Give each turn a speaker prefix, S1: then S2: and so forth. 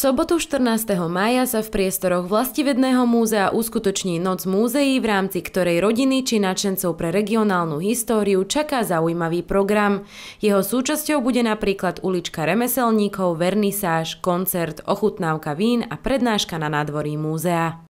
S1: sobotu 14. maja sa v priestoroch Vlastivedného múzea uskutoční Noc múzeí, v rámci ktorej rodiny či nadšencov pre regionálnu históriu čaká zaujímavý program. Jeho súčasťou bude napríklad ulička remeselníkov, vernisáž, koncert, ochutnávka vín a prednáška na nádvorí múzea.